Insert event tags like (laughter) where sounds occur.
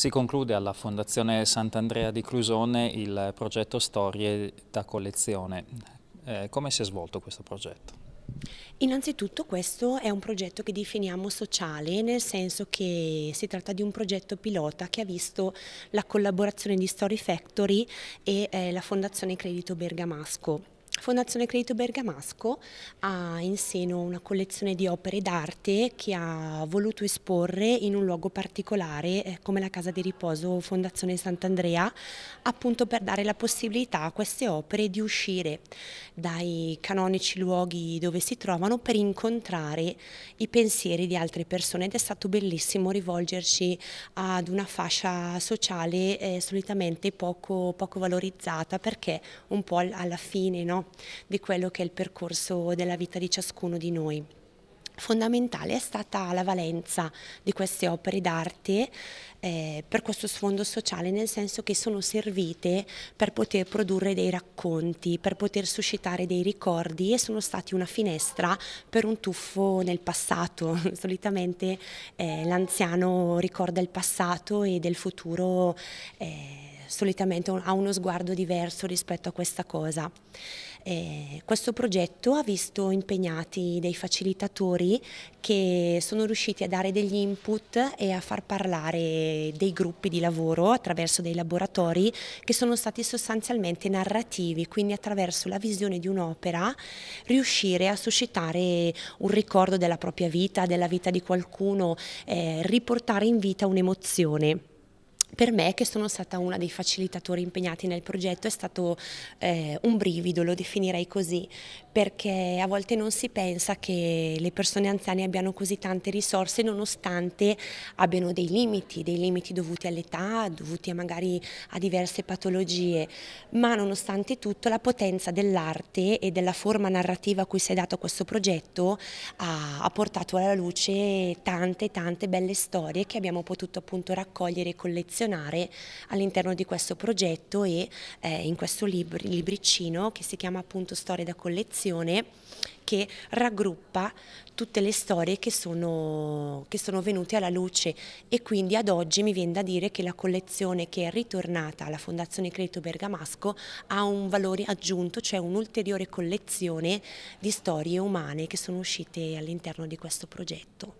Si conclude alla Fondazione Sant'Andrea di Clusone il progetto Storie da collezione. Eh, come si è svolto questo progetto? Innanzitutto questo è un progetto che definiamo sociale, nel senso che si tratta di un progetto pilota che ha visto la collaborazione di Story Factory e eh, la Fondazione Credito Bergamasco. Fondazione Credito Bergamasco ha in seno una collezione di opere d'arte che ha voluto esporre in un luogo particolare eh, come la Casa di Riposo Fondazione Sant'Andrea appunto per dare la possibilità a queste opere di uscire dai canonici luoghi dove si trovano per incontrare i pensieri di altre persone ed è stato bellissimo rivolgerci ad una fascia sociale eh, solitamente poco, poco valorizzata perché un po' alla fine no? di quello che è il percorso della vita di ciascuno di noi. Fondamentale è stata la valenza di queste opere d'arte eh, per questo sfondo sociale, nel senso che sono servite per poter produrre dei racconti, per poter suscitare dei ricordi e sono stati una finestra per un tuffo nel passato. (laughs) Solitamente eh, l'anziano ricorda il passato e del futuro. Eh, solitamente ha uno sguardo diverso rispetto a questa cosa. Eh, questo progetto ha visto impegnati dei facilitatori che sono riusciti a dare degli input e a far parlare dei gruppi di lavoro attraverso dei laboratori che sono stati sostanzialmente narrativi, quindi attraverso la visione di un'opera riuscire a suscitare un ricordo della propria vita, della vita di qualcuno, eh, riportare in vita un'emozione per me, che sono stata una dei facilitatori impegnati nel progetto, è stato eh, un brivido, lo definirei così, perché a volte non si pensa che le persone anziane abbiano così tante risorse nonostante abbiano dei limiti, dei limiti dovuti all'età, dovuti magari a diverse patologie, ma nonostante tutto la potenza dell'arte e della forma narrativa a cui si è dato questo progetto ha, ha portato alla luce tante tante belle storie che abbiamo potuto appunto raccogliere e collezionare relazionare all'interno di questo progetto e eh, in questo libri, libricino che si chiama appunto Storie da collezione che raggruppa tutte le storie che sono, che sono venute alla luce e quindi ad oggi mi viene da dire che la collezione che è ritornata alla Fondazione Credito Bergamasco ha un valore aggiunto, cioè un'ulteriore collezione di storie umane che sono uscite all'interno di questo progetto.